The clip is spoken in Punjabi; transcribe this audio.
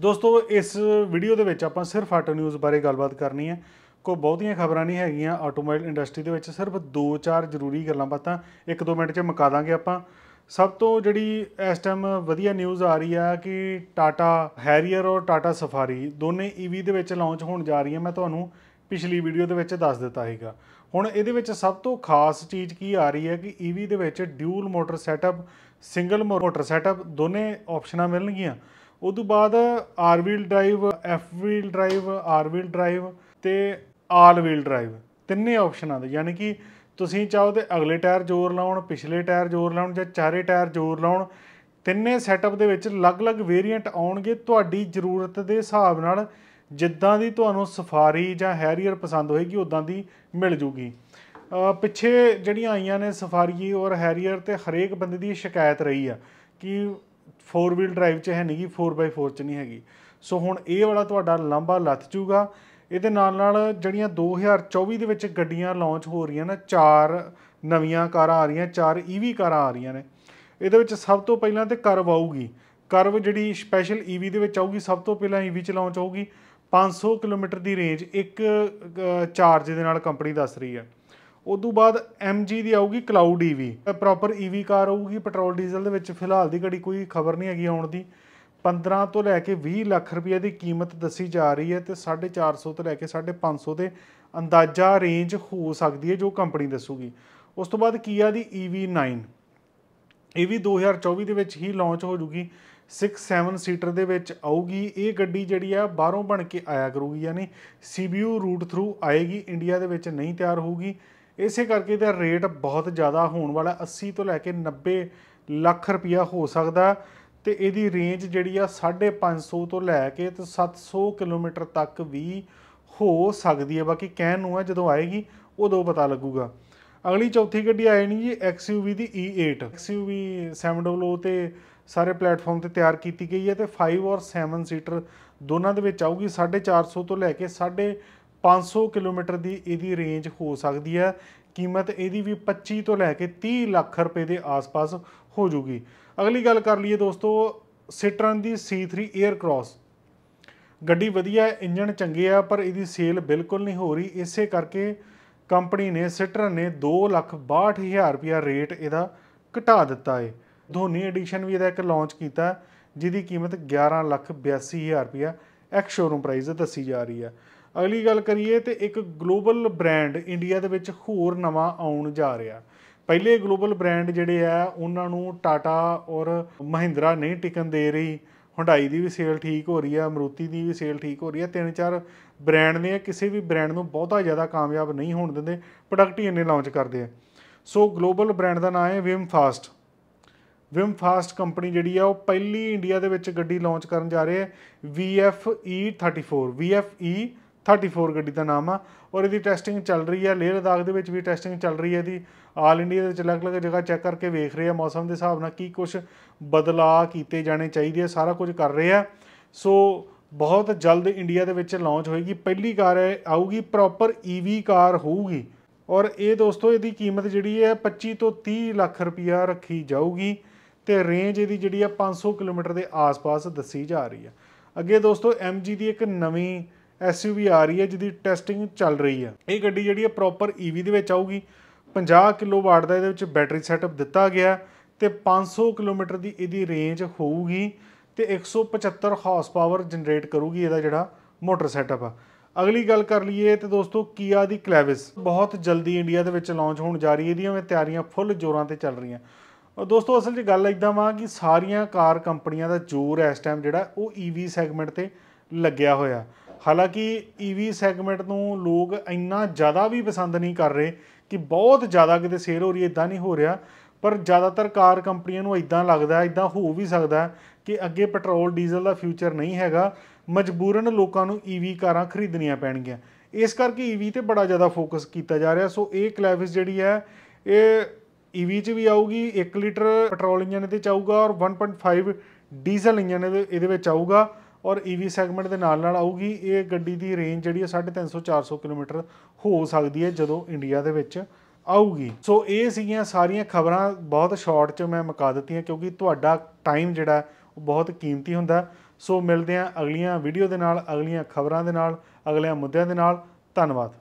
ਦੋਸਤੋ ਇਸ ਵੀਡੀਓ ਦੇ ਵਿੱਚ ਆਪਾਂ ਸਿਰਫ ਆਟੋ ਨਿਊਜ਼ ਬਾਰੇ ਗੱਲਬਾਤ ਕਰਨੀ ਹੈ ਕੋ ਬਹੁਤੀਆਂ ਖਬਰਾਂ ਨਹੀਂ ਹੈਗੀਆਂ ਆਟੋਮੋਬਾਈਲ ਇੰਡਸਟਰੀ ਦੇ ਵਿੱਚ ਸਿਰਫ 2-4 ਜ਼ਰੂਰੀ ਗੱਲਾਂ ਬਾਤਾਂ 1-2 ਮਿੰਟ 'ਚ ਮੁਕਾ ਦਾਂਗੇ ਆਪਾਂ ਸਭ ਤੋਂ ਜਿਹੜੀ ਇਸ ਟਾਈਮ ਵਧੀਆ ਨਿਊਜ਼ ਆ ਰਹੀ ਆ ਕਿ ਟਾਟਾ ਹੈਰੀਅਰ ਔਰ ਟਾਟਾ ਸਫਾਰੀ ਦੋਨੇ ਈਵੀ e ਦੇ ਵਿੱਚ ਲਾਂਚ ਹੋਣ ਜਾ ਰਹੀਆਂ ਮੈਂ ਤੁਹਾਨੂੰ ਪਿਛਲੀ ਵੀਡੀਓ ਦੇ ਵਿੱਚ ਦੱਸ ਦਿੱਤਾ ਹੈਗਾ ਹੁਣ ਇਹਦੇ ਵਿੱਚ ਸਭ ਤੋਂ ਖਾਸ ਚੀਜ਼ ਕੀ ਆ ਰਹੀ ਹੈ ਕਿ ਈਵੀ e ਦੇ ਵਿੱਚ dual motor setup single motor setup ਦੋਨੇ ਆਪਸ਼ਨਾਂ ਮਿਲਣਗੀਆਂ ਉਸ ਤੋਂ ਬਾਅਦ rear wheel drive F wheel drive rear wheel drive ਤੇ ਆਲ ਵੀਲ ਡਰਾਈਵ ਤਿੰਨੇ ਆਪਸ਼ਨ ਆਦੇ ਯਾਨੀ ਕਿ ਤੁਸੀਂ ਚਾਹੋ ਤੇ ਅਗਲੇ ਟਾਇਰ ਜ਼ੋਰ ਲਾਉਣ ਪਿਛਲੇ ਟਾਇਰ ਜ਼ੋਰ ਲਾਉਣ ਜਾਂ ਚਾਰੇ ਟਾਇਰ ਜ਼ੋਰ ਲਾਉਣ ਤਿੰਨੇ ਸੈਟਅਪ ਦੇ ਵਿੱਚ ਅਲੱਗ-ਅਲੱਗ ਵੇਰੀਐਂਟ ਆਉਣਗੇ ਤੁਹਾਡੀ ਜ਼ਰੂਰਤ ਦੇ ਹਿਸਾਬ ਨਾਲ ਜਿੱਦਾਂ ਦੀ ਤੁਹਾਨੂੰ ਸਫਾਰੀ ਜਾਂ ਹੈਰੀਅਰ ਪਸੰਦ ਹੋਏਗੀ ਉਦਾਂ ਦੀ ਮਿਲ ਜੂਗੀ ਪਿੱਛੇ ਜਿਹੜੀਆਂ ਆਈਆਂ ਨੇ ਸਫਾਰੀ ਔਰ ਹੈਰੀਅਰ ਤੇ ਹਰੇਕ ਬੰਦੇ ਦੀ ਸ਼ਿਕਾਇਤ ਰਹੀ ਆ ਕਿ 4 ਵੀਲ ਡਰਾਈਵ 'ਚ ਹੈ ਨਹੀਂਗੀ 4x4 'ਚ ਨਹੀਂ ਹੈਗੀ ਸੋ ਹੁਣ ਇਹ ਵਾਲਾ ਤੁਹਾਡਾ ਲੰਬਾ ਲੱਥ ਜੂਗਾ ਇਹਦੇ ਨਾਲ ਨਾਲ ਜਿਹੜੀਆਂ 2024 ਦੇ ਵਿੱਚ ਗੱਡੀਆਂ ਲਾਂਚ ਹੋ ਰਹੀਆਂ ਨੇ ਚਾਰ ਨਵੀਆਂ ਕਾਰਾਂ ਆ ਰਹੀਆਂ ਚਾਰ EV ਕਾਰਾਂ ਆ ਰਹੀਆਂ ਨੇ ਇਹਦੇ ਵਿੱਚ ਸਭ ਤੋਂ ਪਹਿਲਾਂ ਤੇ ਕਰਵ ਆਊਗੀ ਕਰਵ ਜਿਹੜੀ ਸਪੈਸ਼ਲ EV ਦੇ ਵਿੱਚ ਆਊਗੀ ਸਭ ਤੋਂ ਪਹਿਲਾਂ EV ਚ ਲਾਂਚ ਹੋਊਗੀ 500 ਕਿਲੋਮੀਟਰ ਦੀ ਰੇਂਜ ਇੱਕ ਚਾਰਜ ਦੇ ਨਾਲ ਕੰਪਨੀ ਦੱਸ ਰਹੀ ਹੈ ਉਸ ਤੋਂ ਬਾਅਦ MG ਦੀ ਆਊਗੀ cloud EV proper EV car ਆਊਗੀ ਪੈਟਰੋਲ ਡੀਜ਼ਲ ਦੇ ਵਿੱਚ ਫਿਲਹਾਲ ਦੀ ਘੜੀ ਕੋਈ ਖਬਰ ਨਹੀਂ ਹੈਗੀ ਆਉਣ ਦੀ 15 ਤੋਂ ਲੈ ਕੇ 20 ਲੱਖ ਰੁਪਏ ਦੀ ਕੀਮਤ ਦੱਸੀ ਜਾ ਰਹੀ ਹੈ ਤੇ 450 ਤੋਂ ਲੈ ਕੇ 550 ਦੇ ਅੰਦਾਜ਼ਾ ਰੇਂਜ ਹੋ ਸਕਦੀ ਹੈ ਜੋ ਕੰਪਨੀ ਦੱਸੂਗੀ ਉਸ ਤੋਂ ਬਾਅਦ Kia ਦੀ EV9 ਇਹ ਵੀ 2024 ਦੇ ਵਿੱਚ ਹੀ ਲਾਂਚ ਹੋ ਜੂਗੀ 6-7 ਸੀਟਰ ਦੇ ਵਿੱਚ ਆਊਗੀ ਇਹ ਗੱਡੀ ਜਿਹੜੀ ਆ ਬਾਹਰੋਂ ਬਣ ਕੇ ਆਇਆ ਕਰੂਗੀ ਯਾਨੀ ਸੀਬੀਯੂ ਰੂਟ ਥਰੂ ਆਏਗੀ ਇੰਡੀਆ ਦੇ ਵਿੱਚ ਨਹੀਂ ਤਿਆਰ ਹੋਊਗੀ ਇਸੇ ਕਰਕੇ ਤੇ ਰੇਟ ਬਹੁਤ ਜ਼ਿਆਦਾ ਹੋਣ ਵਾਲਾ 80 ਤੋਂ ਲੈ ਕੇ 90 ਲੱਖ ਰੁਪਇਆ ਹੋ ਸਕਦਾ ਤੇ ਇਹਦੀ ਰੇਂਜ ਜਿਹੜੀ ਆ 550 ਤੋਂ ਲੈ ਕੇ ਤੇ 700 ਕਿਲੋਮੀਟਰ ਤੱਕ ਵੀ ਹੋ ਸਕਦੀ ਹੈ ਬਾਕੀ ਕਹਿਣ ਨੂੰ ਆ ਜਦੋਂ ਆਏਗੀ ਉਦੋਂ ਪਤਾ ਲੱਗੂਗਾ ਅਗਲੀ ਚੌਥੀ ਗੱਡੀ ਆਏਣੀ ਨਹੀਂ ਜੀ XUV ਦੀ E8 XUV 700 ਤੇ ਸਾਰੇ ਪਲੇਟਫਾਰਮ ਤੇ ਤਿਆਰ ਕੀਤੀ ਗਈ ਹੈ ਤੇ 5 ਔਰ 7 ਸੀਟਰ ਦੋਨਾਂ ਦੇ ਵਿੱਚ ਆਊਗੀ 450 ਤੋਂ ਲੈ ਕੇ 500 ਕਿਲੋਮੀਟਰ ਦੀ ਇਹਦੀ ਰੇਂਜ ਹੋ ਸਕਦੀ ਹੈ ਕੀਮਤ ਇਹਦੀ ਵੀ 25 ਤੋਂ ਲੈ ਕੇ 30 ਲੱਖ ਰੁਪਏ ਦੇ ਆਸ-ਪਾਸ ਹੋ ਜੂਗੀ ਅਗਲੀ ਗੱਲ ਕਰ ਲਈਏ ਦੋਸਤੋ ਸਿਟਰਨ ਦੀ C3 ਏਅਰ ਕ੍ਰਾਸ ਗੱਡੀ ਵਧੀਆ ਇੰਜਨ ਚੰਗੇ ਆ ਪਰ ਇਹਦੀ ਸੇਲ ਬਿਲਕੁਲ ਨਹੀਂ ਹੋ ਰਹੀ ਇਸੇ ਕਰਕੇ ਕੰਪਨੀ ਨੇ ਸਿਟਰਨ ਨੇ 2,62,000 ਰੁਪਿਆ ਰੇਟ ਇਹਦਾ ਘਟਾ ਦਿੱਤਾ ਏ ਧੋਨੀ ਐਡੀਸ਼ਨ ਵੀ ਇਹਦਾ ਇੱਕ ਲਾਂਚ ਕੀਤਾ ਜਿਹਦੀ ਕੀਮਤ 11 ਲੱਖ 82 ਹਜ਼ਾਰ ਰੁਪਿਆ ਐਕਸ ਸ਼ੋਰੂਮ ਪ੍ਰਾਈਸ ਦੱਸੀ ਜਾ ਰਹੀ ਹੈ ਅਗਲੀ ਗੱਲ ਕਰੀਏ ਤੇ ਇੱਕ ਗਲੋਬਲ ਬ੍ਰਾਂਡ ਇੰਡੀਆ ਦੇ ਵਿੱਚ ਹੋਰ ਨਵਾਂ ਆਉਣ ਜਾ ਰਿਹਾ ਪਹਿਲੇ ਗਲੋਬਲ ਬ੍ਰਾਂਡ ਜਿਹੜੇ ਆ ਉਹਨਾਂ ਨੂੰ ਟਾਟਾ ਔਰ ਮਹਿੰਦਰਾ ਨਹੀਂ ਟਿਕਣ ਦੇ ਰਹੀ ਹੁੰਡਾਈ ਦੀ ਵੀ ਸੇਲ ਠੀਕ ਹੋ ਰਹੀ ਆ ਮਰੂਤੀ ਦੀ ਵੀ ਸੇਲ ਠੀਕ ਹੋ ਰਹੀ ਆ ਤਿੰਨ ਚਾਰ ਬ੍ਰਾਂਡ ਨੇ ਕਿਸੇ ਵੀ ਬ੍ਰਾਂਡ ਨੂੰ ਬਹੁਤਾ ਜ਼ਿਆਦਾ ਕਾਮਯਾਬ ਨਹੀਂ ਹੋਣ ਦਿੰਦੇ ਪ੍ਰੋਡਕਟ ਹੀ ਇੰਨੇ ਲਾਂਚ ਕਰਦੇ ਆ ਸੋ ਗਲੋਬਲ ਬ੍ਰਾਂਡ ਦਾ ਨਾਮ ਹੈ VinFast VinFast company ਜਿਹੜੀ ਆ ਉਹ ਪਹਿਲੀ ਇੰਡੀਆ ਦੇ ਵਿੱਚ ਗੱਡੀ ਲਾਂਚ ਕਰਨ ਜਾ ਰਹੀ ਹੈ 34 VFE 34 ਗੱਡੀ ਦਾ ਨਾਮ ਆ ਔਰ ਇਹਦੀ ਟੈਸਟਿੰਗ ਚੱਲ ਰਹੀ ਹੈ ਲੇਹ ਲਦਾਖ ਦੇ ਵਿੱਚ ਵੀ ਟੈਸਟਿੰਗ ਚੱਲ ਰਹੀ ਹੈ ਇਹਦੀ ਆਲ ਇੰਡੀਆ ਦੇ ਵਿੱਚ ਅਲੱਗ-ਅਲੱਗ ਜਗ੍ਹਾ ਚੈੱਕ ਕਰਕੇ ਵੇਖ ਰਹੇ ਆ ਮੌਸਮ ਦੇ ਹਿਸਾਬ ਨਾਲ ਕੀ ਕੁਝ ਬਦਲਾਅ ਕੀਤੇ ਜਾਣੇ ਚਾਹੀਦੇ ਆ ਸਾਰਾ ਕੁਝ ਕਰ ਰਹੇ ਆ ਸੋ ਬਹੁਤ ਜਲਦ ਇੰਡੀਆ ਦੇ ਵਿੱਚ ਲਾਂਚ ਹੋਏਗੀ ਪਹਿਲੀ ਕਾਰ ਆਊਗੀ ਪ੍ਰੋਪਰ ਈਵੀ e ਕਾਰ ਹੋਊਗੀ ਔਰ ਇਹ ਦੋਸਤੋ ਇਹਦੀ ਕੀਮਤ ਜਿਹੜੀ ਹੈ 25 ਤੋਂ 30 ਲੱਖ ਰੁਪਇਆ ਰੱਖੀ ਜਾਊਗੀ ਤੇ ਰੇਂਜ ਇਹਦੀ ਜਿਹੜੀ ਹੈ 500 ਕਿਲੋਮੀਟਰ ਦੇ ਆਸ-ਪਾਸ ਦੱਸੀ ਜਾ ਰਹੀ ਹੈ ਅੱਗੇ ਦੋਸਤੋ ਐਮਜੀ ਦੀ ਇੱਕ ਨਵੀਂ ਐਸਯੂਵੀ ਆ ਰਹੀ ਹੈ ਜਿਹਦੀ ਟੈਸਟਿੰਗ ਚੱਲ ਰਹੀ ਹੈ ਇਹ ਗੱਡੀ ਜਿਹੜੀ ਹੈ ਪ੍ਰੋਪਰ ਈਵੀ e ਦੇ ਵਿੱਚ ਆਊਗੀ 50 ਕਿਲੋਵਾਟ ਦਾ ਇਹਦੇ ਵਿੱਚ ਬੈਟਰੀ ਸੈਟਅਪ ਦਿੱਤਾ ਗਿਆ ਤੇ 500 ਕਿਲੋਮੀਟਰ ਦੀ ਇਹਦੀ ਰੇਂਜ ਹੋਊਗੀ ਤੇ 175 ਹਾਰਸ ਪਾਵਰ ਜਨਰੇਟ ਕਰੂਗੀ ਇਹਦਾ ਜਿਹੜਾ ਮੋਟਰ ਸੈਟਅਪ ਆ ਅਗਲੀ ਗੱਲ ਕਰ ਲਈਏ ਤੇ ਦੋਸਤੋ Kia ਦੀ Clavis ਬਹੁਤ ਜਲਦੀ ਇੰਡੀਆ ਦੇ ਵਿੱਚ ਲਾਂਚ ਹੋਣ ਜਾ ਰਹੀ ਹੈ ਇਹਦੀਆਂ ਤਿਆਰੀਆਂ ਫੁੱਲ ਜ਼ੋਰਾਂ ਤੇ ਚੱਲ ਰਹੀਆਂ ਦੋਸਤੋ ਅਸਲ 'ਚ ਗੱਲ ਇਦਾਂ ਵਾ ਕਿ ਸਾਰੀਆਂ ਕਾਰ ਕੰਪਨੀਆਂ ਦਾ ਜ਼ੋਰ ਇਸ ਟਾਈਮ ਜਿਹੜਾ ਉਹ EV ਸੈਗਮੈਂਟ ਤੇ ਲੱਗਿਆ ਹੋਇਆ ਹਾਲਾਂਕਿ ਈਵੀ e ਸੈਗਮੈਂਟ ਨੂੰ ਲੋਕ ਇੰਨਾ ਜ਼ਿਆਦਾ ਵੀ ਪਸੰਦ ਨਹੀਂ ਕਰ ਰਹੇ ਕਿ ਬਹੁਤ ਜ਼ਿਆਦਾ ਕਿਤੇ ਸੇਲ ਹੋ ਰਹੀ ਇਦਾਂ ਨਹੀਂ ਹੋ ਰਿਹਾ ਪਰ ਜ਼ਿਆਦਾਤਰ ਕਾਰ ਕੰਪਨੀਆਂ ਨੂੰ ਇਦਾਂ ਲੱਗਦਾ ਇਦਾਂ ਹੋ ਵੀ ਸਕਦਾ ਕਿ ਅੱਗੇ ਪੈਟਰੋਲ ਡੀਜ਼ਲ ਦਾ ਫਿਊਚਰ ਨਹੀਂ ਹੈਗਾ ਮਜਬੂਰਨ ਲੋਕਾਂ ਨੂੰ ਈਵੀ e ਕਾਰਾਂ ਖਰੀਦਣੀਆਂ ਪੈਣਗੀਆਂ ਇਸ ਕਰਕੇ ਈਵੀ e ਤੇ ਬੜਾ ਜ਼ਿਆਦਾ ਫੋਕਸ ਕੀਤਾ ਜਾ ਰਿਹਾ ਸੋ ਇਹ ਕਲੈਵਿਸ ਜਿਹੜੀ ਹੈ ਇਹ ਈਵੀ 'ਚ ਵੀ ਆਊਗੀ 1 ਲੀਟਰ ਪੈਟਰੋਲ ਇੰਜਨ ਇਹਦੇ ਚ ਆਊਗਾ ਔਰ 1.5 ਡੀਜ਼ਲ ਇੰਜਨ ਇਹਦੇ ਵਿੱਚ ਆਊਗਾ ਔਰ EV ਸੈਗਮੈਂਟ ਦੇ ਨਾਲ ਨਾਲ ਆਊਗੀ ਇਹ ਗੱਡੀ ਦੀ ਰੇਂਜ ਜਿਹੜੀ ਹੈ 350 400 ਕਿਲੋਮੀਟਰ ਹੋ ਸਕਦੀ ਹੈ ਜਦੋਂ ਇੰਡੀਆ ਦੇ ਵਿੱਚ ਆਊਗੀ ਸੋ ਇਹ ਸੀਗੀਆਂ ਸਾਰੀਆਂ ਖਬਰਾਂ ਬਹੁਤ ਸ਼ਾਰਟ 'ਚ ਮੈਂ ਮੁਕਾ ਦਿੱਤੀਆਂ ਕਿਉਂਕਿ ਤੁਹਾਡਾ ਟਾਈਮ ਜਿਹੜਾ ਉਹ ਬਹੁਤ ਕੀਮਤੀ ਹੁੰਦਾ ਸੋ ਮਿਲਦੇ ਆਂ ਅਗਲੀਆਂ ਵੀਡੀਓ ਦੇ ਨਾਲ ਅਗਲੀਆਂ ਖਬਰਾਂ ਦੇ ਨਾਲ ਅਗਲੇ ਮੁੱਦਿਆਂ ਦੇ ਨਾਲ ਧੰਨਵਾਦ